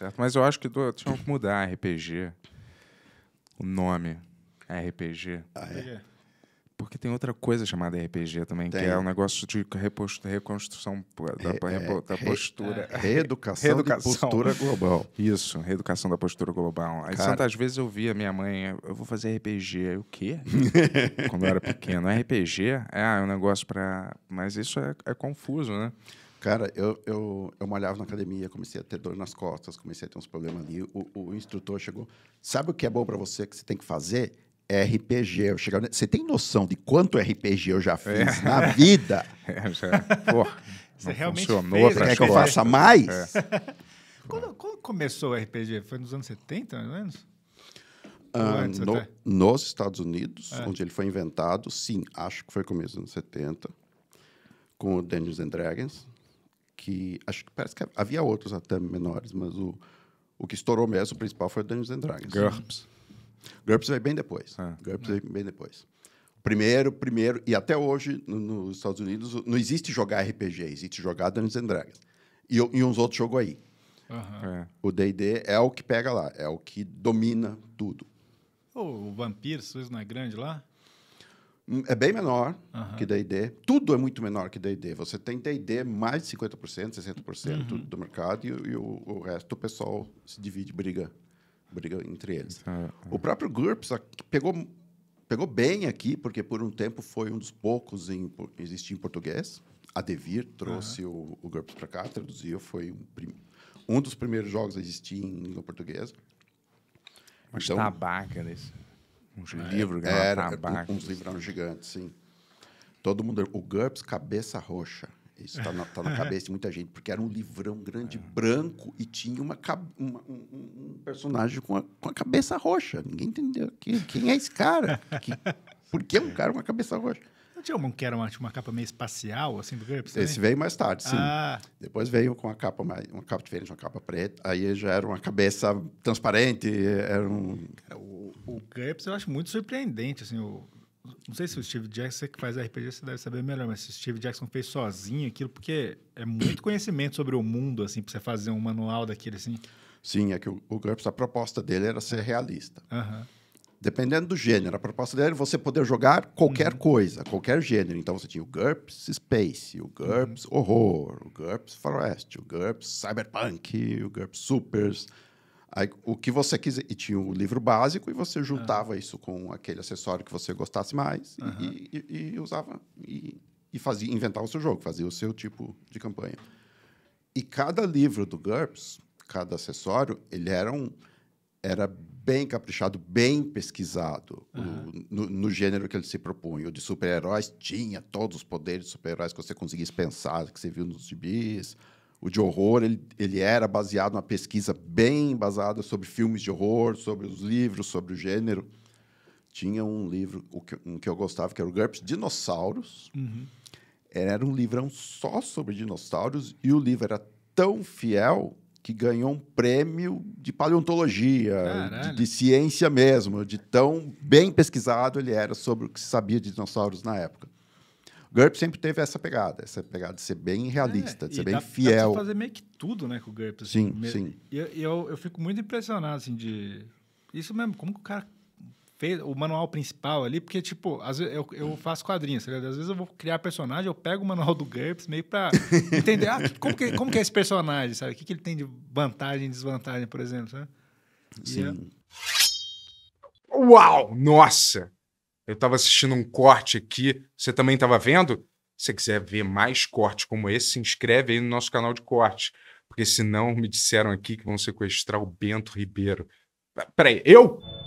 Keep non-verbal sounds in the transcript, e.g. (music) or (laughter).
certo? Mas eu acho que do, tinha que mudar RPG. O nome é RPG. Ah, é? Porque tem outra coisa chamada RPG também, tem. que é o um negócio de reconstrução da, re, é, é, repo, da re, postura. É. Reeducação, reeducação. da postura global. Isso, reeducação da postura global. Aí tantas vezes eu via minha mãe, eu vou fazer RPG. Eu, o quê? (laughs) Quando eu era pequeno. RPG, é, é um negócio para... Mas isso é, é confuso, né? Cara, eu, eu, eu malhava na academia, comecei a ter dor nas costas, comecei a ter uns problemas ali. O, o instrutor chegou. Sabe o que é bom para você que você tem que fazer? É RPG. Eu Você tem noção de quanto RPG eu já é. fiz é. na vida? (laughs) É, já... Porra, você realmente funcionou fez, Quer que eu faça mais? É. (laughs) Quando, quando, começou o RPG? Foi nos anos 70, mais ou menos? Ah, no, nos Estados Unidos, é. onde ele foi inventado, sim, acho que foi começo dos anos 70, com o Dungeons and Dragons que acho que parece que havia outros até menores, mas o, o que estourou mesmo, o principal foi o Dungeons and Dragons. GURPS. GURPS veio bem depois. Ah. GURPS veio bem depois. É. Primeiro, primeiro, e até hoje no, nos Estados Unidos não existe jogar RPG, existe jogar Dungeons and Dragons. E, e uns outros jogos aí. Uhum. É. O D&D é o que pega lá, é o que domina tudo. Oh, o Vampir, Suíça não é grande lá? É bem menor uhum. que D&D. Tudo é muito menor que D&D. Você tem D&D mais de 50%, 60% uhum. do mercado e, e o, o, resto o pessoal se divide, briga, briga entre eles. Uhum. O próprio GURPS pegou, pegou bem aqui, porque por um tempo foi um dos poucos em existir em português. A Devir trouxe o, o, GURPS para cá, traduziu, foi um, um, dos primeiros jogos a existir em língua portuguesa. Mas então, tá bacana isso. Uns né? livros, era, um, uns assim. livrão gigante gigantes, sim. Todo mundo. O GURPS, cabeça roxa. Isso está na, tá na, (laughs) cabeça de muita gente, porque era um livrão grande, é. branco, e tinha uma, uma um, um, personagem com a, com a cabeça roxa. Ninguém entendeu. quem é esse cara? Que, (laughs) por que um cara com a cabeça roxa? Não tinha um que era uma, tipo, uma capa meio espacial, assim, do GURPS? Esse veio mais tarde, sim. Ah. Depois veio com uma capa, mais, uma capa diferente, uma capa preta. Aí já era uma cabeça transparente, era um... o, o GURPS eu acho muito surpreendente, assim, o... Não sei se o Steve Jackson, que faz RPG, você deve saber melhor, mas se o Steve Jackson fez sozinho aquilo, porque é muito conhecimento sobre o mundo, assim, para você fazer um manual daquele, assim. Sim, é que o, o GURPS, a proposta dele era ser realista. Aham. Uhum dependendo do gênero. A proposta dele era é você poder jogar qualquer uhum. coisa, qualquer gênero. Então você tinha o GURPS Space, o GURPS uhum. Horror, o GURPS Forest, o GURPS Cyberpunk, o GURPS Supers. Aí, o que você quiser. E tinha o livro básico e você juntava uhum. isso com aquele acessório que você gostasse mais e, e, e, usava. E, e fazia, inventava o seu jogo, fazia o seu tipo de campanha. E cada livro do GURPS, cada acessório, ele era um era bem caprichado, bem pesquisado uhum. no, no, gênero que ele se propunha. O de super-heróis tinha todos os poderes de super-heróis que você conseguisse pensar, que você viu nos gibis. O de horror, ele, ele era baseado numa pesquisa bem baseada sobre filmes de horror, sobre os livros, sobre o gênero. Tinha um livro, um que eu gostava, que era o GURPS Dinossauros. Uhum. Era um livrão só sobre dinossauros e o livro era tão fiel que ganhou um prêmio de paleontologia, de, de, ciência mesmo, de tão bem pesquisado ele era sobre o que se sabia de dinossauros na época. GURP sempre teve essa pegada, essa pegada de ser bem realista, é, de ser bem dá, fiel. Dá fazer meio que tudo, né, com o GURP. Assim, sim, sim. E eu, eu, eu, fico muito impressionado, assim, de... Isso mesmo, como que o cara fez o manual principal ali, porque, tipo, às vezes eu, eu faço quadrinhos, tá Às vezes eu vou criar personagem, eu pego o manual do GURPS meio pra (laughs) entender ah, como, que, como que é esse personagem, sabe? O que, que ele tem de vantagem e desvantagem, por exemplo, sabe? Sim. Uau! Nossa! Eu tava assistindo um corte aqui. Você também tava vendo? Se você quiser ver mais cortes como esse, se inscreve aí no nosso canal de corte Porque senão me disseram aqui que vão sequestrar o Bento Ribeiro. Peraí, eu?